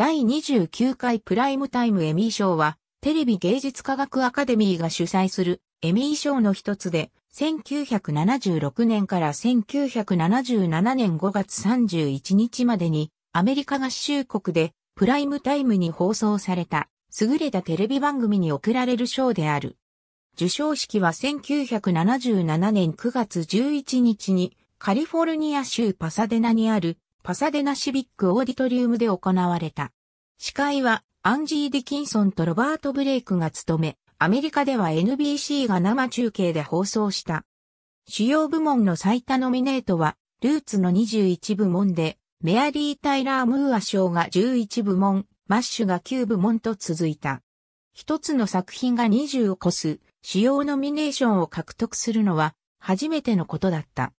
第29回プライムタイムエミー賞は、テレビ芸術科学アカデミーが主催するエミー賞の一つで、1976年から1977年5月31日までに、アメリカ合衆国でプライムタイムに放送された、優れたテレビ番組に贈られる賞である。受賞式は1977年9月11日にカリフォルニア州パサデナにあるパサデナシビックオーディトリウムで行われた。司会はアンジー・ディキンソンとロバート・ブレイクが務め、アメリカでは NBC が生中継で放送した。主要部門の最多ノミネートは、ルーツの21部門で、メアリー・タイラー・ムーア賞が11部門、マッシュが9部門と続いた。一つの作品が20を超す、主要ノミネーションを獲得するのは、初めてのことだった。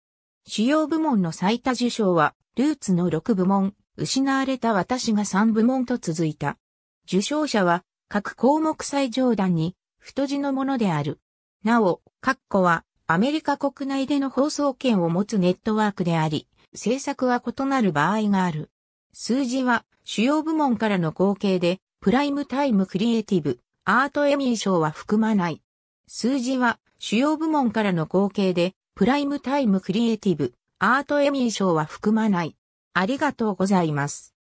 主要部門の最多受賞は、ルーツの6部門、失われた私が3部門と続いた。受賞者は、各項目最上段に、太字のものである。なお、括弧は、アメリカ国内での放送権を持つネットワークであり、制作は異なる場合がある。数字は、主要部門からの合計で、プライムタイムクリエイティブ、アートエミー賞は含まない。数字は、主要部門からの合計で、プライムタイムクリエイティブ、アートエミー賞は含まない。ありがとうございます。